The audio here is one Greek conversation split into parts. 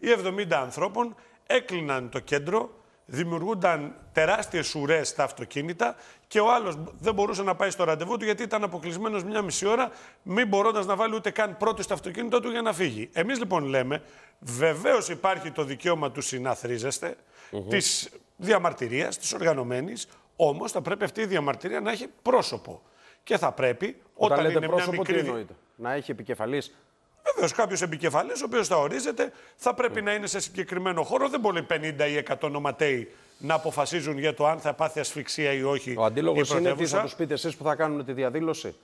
ή 70 ανθρώπων έκλειναν το κέντρο, δημιουργούνταν τεράστιες ουρές στα αυτοκίνητα και ο άλλος δεν μπορούσε να πάει στο ραντεβού του γιατί ήταν αποκλεισμένος μία μισή ώρα, μην μπορώντας να βάλει ούτε καν πρώτο στο αυτοκίνητό του για να φύγει. Εμείς λοιπόν λέμε, βεβαίως υπάρχει το δικαίωμα του συναθρίζεστε, mm -hmm. της διαμαρτυρίας, της οργανωμένης, όμως θα πρέπει αυτή η διαμαρτυρία να έχει πρόσωπο. Και θα πρέπει όταν, όταν λέτε είναι πρόσωπο, μια μικρή... τι εννοείται, να έχει επικεφαλής Βεβαίως, κάποιος επικεφαλής, ο οποίος θα ορίζεται, θα πρέπει να είναι σε συγκεκριμένο χώρο. Δεν μπορεί 50 ή 100 νοματέοι να αποφασίζουν για το αν θα πάθει ασφυξία ή όχι. Ο αντίλογος είναι τι θα τους πείτε εσείς που θα κάνουν τη διαδήλωση.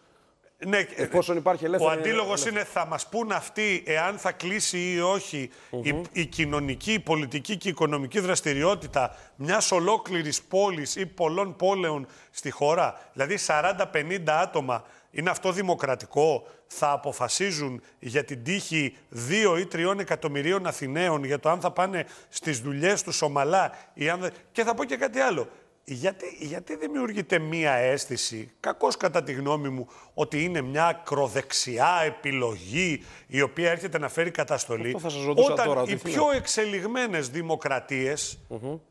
Ναι, εφόσον υπάρχει ελεύθερη. Ο αντίλογο είναι θα μας πούν αυτοί εάν θα κλείσει ή όχι η, η, κοινωνική, η πολιτική και η οικονομική δραστηριότητα μιας ολόκληρης πόλης ή πολλών πόλεων στη χώρα. Δηλαδή 40-50 άτομα. Είναι αυτό δημοκρατικό. Θα αποφασίζουν για την τύχη 2 ή 3 εκατομμυρίων Αθηναίων για το αν θα πάνε στις δουλειές τους ομαλά. Ή αν... Και θα πω και κάτι άλλο γιατί, γιατί δημιουργείται μία αίσθηση, κακώς κατά τη γνώμη μου, ότι είναι μια ακροδεξιά επιλογή η οποία έρχεται να φέρει καταστολή, όταν οι πιο εξελιγμένες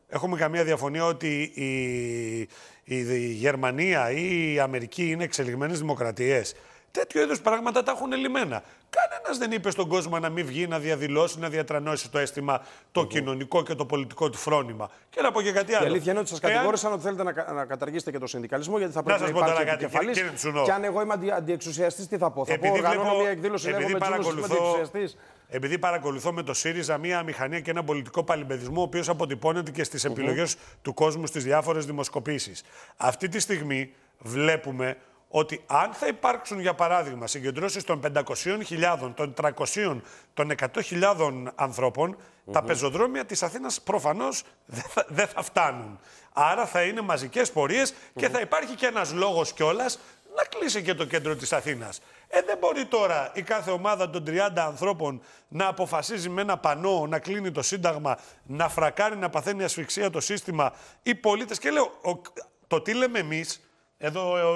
έχουμε καμία διαφωνία ότι η, η, Γερμανία ή η Αμερική είναι εξελιγμένες δημοκρατίες, τέτοιου είδους πράγματα τα έχουν λυμμένα. Κανένας δεν είπε στον κόσμο να μην βγει, να διαδηλώσει, να διατρανώσει το αίσθημα το κοινωνικό και το πολιτικό του φρόνημα. Και να πω και κάτι άλλο. Η αλήθεια είναι ότι σας κατηγόρησαν ότι θέλετε να, να καταργήσετε και το συνδικαλισμό, γιατί θα πρέπει να, να υπάρχει επικεφαλή. Και αν εγώ είμαι αντιεξουσιαστής, τι θα πω. Θα επειδή πω μια εκδήλωση επειδή παρακολουθώ, επειδή παρακολουθώ με το ΣΥΡΙΖΑ μια μηχανία και ένα πολιτικό παλιμπεδισμό, ο οποίος αποτυπώνεται και στις επιλογές του κόσμου στις διάφορες δημοσκοπήσεις. Αυτή τη στιγμή βλέπουμε ότι αν θα υπάρξουν, για παράδειγμα, συγκεντρώσεις των 500.000, των 300.000, των 100.000 ανθρωπων τα πεζοδρόμια της Αθήνας προφανώς δεν θα, δεν θα φτάνουν. Άρα θα είναι μαζικές και θα υπάρχει και ένας λόγος κιόλας να κλείσει και το κέντρο της Αθήνας. Ε, δεν μπορεί τώρα η κάθε ομάδα των 30 ανθρώπων να αποφασίζει με ένα πανό, να κλείνει το Σύνταγμα, να φρακάρει, να παθαίνει ασφυξία το σύστημα, οι πολίτες. Και λέω, το τι λέμε εμείς, εδώ ε,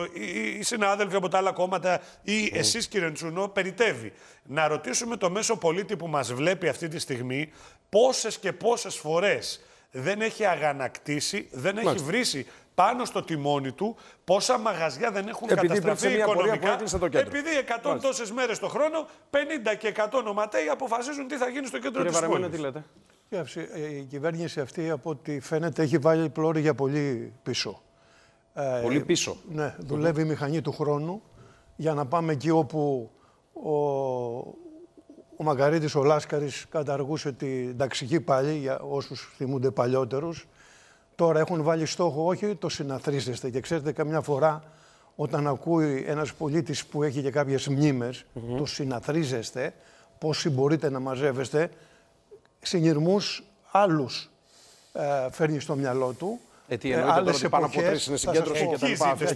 οι συνάδελφοι από τα άλλα κόμματα ή εσείς κύριε Τσουνό περιτεύει. Να ρωτήσουμε το μέσο πολίτη που μας βλέπει αυτή τη στιγμή πόσες και πόσες φορές δεν έχει αγανακτήσει, δεν έχει βρήσει πάνω στο τιμόνι του πόσα μαγαζιά δεν έχουν επειδή καταστραφεί οικονομικά. Το Επειδή 100 τόσες μέρες το χρόνο, 50 και 100 νοματέοι αποφασίζουν τι θα γίνει στο κέντρο τη πόλης. τι λέτε. Η κυβέρνηση αυτή, από ό,τι φαίνεται, έχει βάλει πλώρη για πολύ πίσω. Ε, Πολύ πίσω. Ναι, δουλεύει η μηχανή του χρόνου για να πάμε εκεί όπου ο, ο ο Λάσκαρης καταργούσε την ταξική πάλι, για όσους θυμούνται παλιότερους. Τώρα έχουν βάλει στόχο όχι το συναθρίζεστε και ξέρετε καμιά φορά όταν ακούει ένας πολίτης που έχει και κάποιες μνήμες το συναθρίζεστε, πόσοι μπορείτε να μαζεύεστε, συνειρμούς άλλους ε, φέρνει στο μυαλό του ε, τι ε, εννοείται τώρα ότι πάνω από τρεις είναι συγκέντρωση και τα λοιπά. Ε,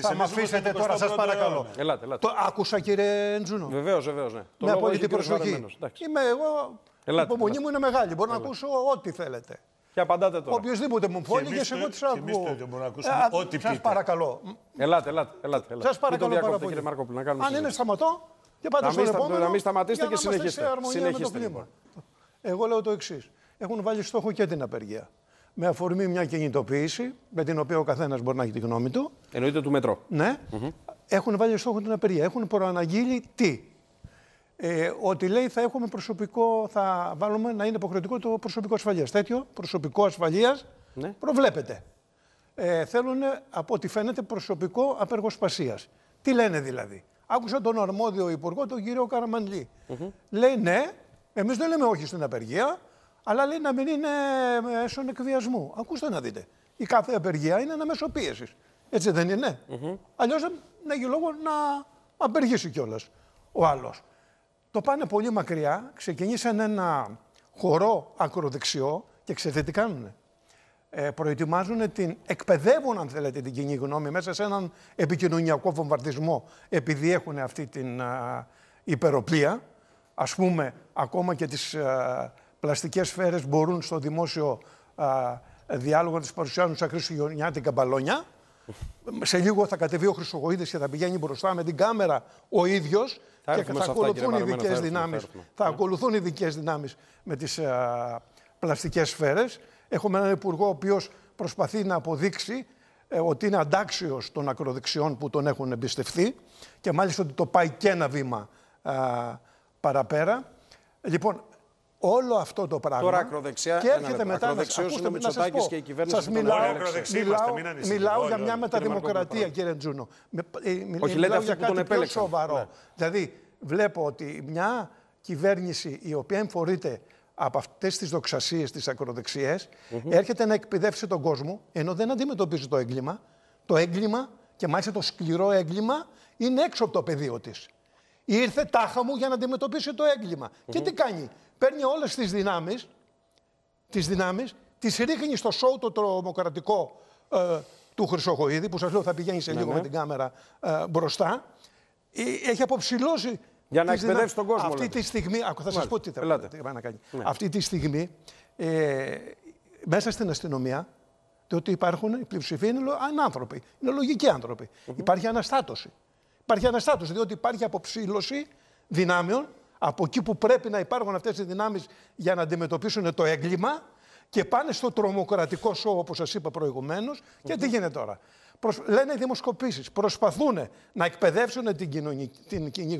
θα με αφήσετε τώρα, σα παρακαλώ. Ελάτε, ελάτε. Το άκουσα, κύριε Ντζούνο. Βεβαίως, βεβαίως, Ναι. Με απόλυτη προσοχή. Είμαι εγώ. Η υπομονή μου είναι μεγάλη. Μπορώ να ακούσω ό,τι θέλετε. Και απαντάτε τώρα. Οποιοςδήποτε μου φώνηκε, εγώ τις ακούω. Εμεί μπορούμε να ακούσουμε ε, ό,τι πείτε. Σας παρακαλώ. Ελάτε, ελάτε. ελάτε, Σας παρακαλώ πάρα πολύ. Κύριε Μάρκοπουλ, να κάνουμε Αν είναι σταματώ και πάντα στο επόμενο. Να μην σταματήσετε και συνεχίστε. Συνεχίστε. Λοιπόν. Εγώ λέω το εξής. Έχουν βάλει στόχο και την απεργία με αφορμή μια κινητοποίηση, με την οποία ο καθένας μπορεί να έχει τη γνώμη του. Εννοείται του μετρό. Ναι. Έχουν βάλει στόχο την απεργία. Έχουν προαναγγείλει τι. Ε, ότι λέει θα έχουμε προσωπικό, θα βάλουμε να είναι υποχρεωτικό το προσωπικό ασφαλείας. Τέτοιο προσωπικό ασφαλείας ναι. προβλέπεται. Ε, θέλουν από ό,τι φαίνεται προσωπικό απεργοσπασίας. Τι λένε δηλαδή. Άκουσα τον αρμόδιο υπουργό, τον κύριο Καραμανλή. Mm -hmm. Λέει ναι, εμείς δεν λέμε όχι στην απεργία αλλά λέει να μην είναι ε, μέσω εκβιασμού. Ακούστε να δείτε. Η κάθε απεργία είναι ένα μέσο πίεσης. Έτσι δεν είναι. Mm -hmm. Αλλιώς δεν έχει λόγο να απεργήσει κιόλας ο άλλος. Το πάνε πολύ μακριά. Ξεκινήσαν ένα χορό ακροδεξιό και ξέρετε τι κάνουν. Ε, προετοιμάζουν την, εκπαιδεύουν αν θέλετε την κοινή γνώμη μέσα σε έναν επικοινωνιακό βομβαρδισμό επειδή έχουν αυτή την ε, υπεροπλία. Ας πούμε ακόμα και τις ε, πλαστικές σφαίρες μπορούν στο δημόσιο διάλογο να τις παρουσιάζουν σαν την Καμπαλόνια. Σε λίγο θα κατεβεί ο Χρυσοκοίδη και θα πηγαίνει μπροστά με την κάμερα ο ίδιος και θα, ακολουθούν οι ειδικέ δυνάμει. ακολουθούν οι δυνάμεις με τις πλαστικές σφαίρες. Έχουμε έναν υπουργό ο οποίος προσπαθεί να αποδείξει ε, ότι είναι αντάξιος των ακροδεξιών που τον έχουν εμπιστευτεί και μάλιστα ότι το πάει και ένα βήμα α, παραπέρα. Λοιπόν, Όλο αυτό το πράγμα. Τώρα ακροδεξιά. Και έρχεται μετά να ακούστε Και η κυβέρνηση σας μιλάω, μιλάω, μιλάω για μια μεταδημοκρατία, κύριε Τζούνο. Ε, μιλάω για κάτι πιο σοβαρό. Ναι. Δηλαδή, βλέπω ότι μια κυβέρνηση η οποία εμφορείται από αυτές τις δοξασίες, τι ακροδεξιέ, έρχεται να εκπαιδεύσει τον κόσμο, ενώ δεν αντιμετωπίζει το έγκλημα. Το έγκλημα, και μάλιστα το σκληρό έγκλημα, είναι έξω από το πεδίο της. Ήρθε τάχα μου για να αντιμετωπίσει το έγκλημα. Και τι κάνει, παίρνει όλες τις δυνάμεις, τις δυνάμεις, τις ρίχνει στο σοου το τρομοκρατικό ε, του Χρυσοχοίδη, που σας λέω θα πηγαίνει σε ναι, λίγο ναι. με την κάμερα ε, μπροστά. Ε, έχει αποψηλώσει. Για να εκπαιδεύσει τον κόσμο. Αυτή λέτε. τη στιγμή. Θα σας πω τι θα, να κάνει. Ναι. Αυτή τη στιγμή ε, μέσα στην αστυνομία το ότι υπάρχουν, οι πλειοψηφοι είναι ανάνθρωποι. Είναι λογικοί άνθρωποι. Υπάρχει αναστάτωση. Υπάρχει αναστάτωση, διότι υπάρχει αποψήλωση δυνάμεων από εκεί που πρέπει να υπάρχουν αυτές οι δυνάμεις για να αντιμετωπίσουν το έγκλημα και πάνε στο τρομοκρατικό σώμα, όπως σας είπα Και τι γίνεται τώρα. Προσ... Λένε οι δημοσκοπήσεις, προσπαθούν να εκπαιδεύσουν την, την κοινή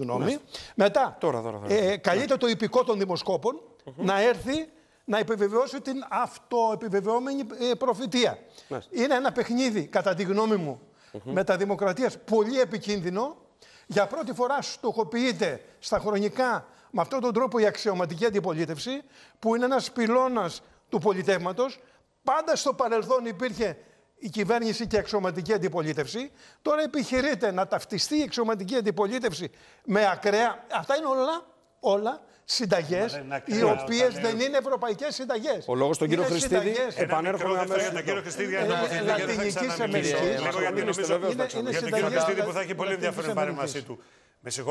Μετά, τώρα, τώρα, Ε, καλειται το υπηκό των δημοσκόπων να έρθει να επιβεβαιώσει την αυτοεπιβεβαιόμενη ε, προφητεία. Είναι ένα παιχνίδι, κατά τη γνώμη μου, μεταδημοκρατίας πολύ επικίνδυνο, για πρώτη φορά στοχοποιείται στα χρονικά με αυτόν τον τρόπο η αξιωματική αντιπολίτευση, που είναι ένας πυλώνας του πολιτεύματος. Πάντα στο παρελθόν υπήρχε η κυβέρνηση και η αξιωματική αντιπολίτευση. Τώρα επιχειρείται να ταυτιστεί η αξιωματική αντιπολίτευση με ακραία... Αυτά είναι όλα, όλα συνταγές, οι οποίε δεν είναι ευρωπαϊκές συνταγές. Ο λόγος τον κύριο Χριστίδη, επανέρχομαι να μιλήσω Για τον κύριο Χριστίδη, Λατινική Αμερική. Είναι συνταγέ. Για τον κύριο Χριστίδη που θα έχει πολύ ενδιαφέρον η παρέμβασή του. Με συγχωρείτε.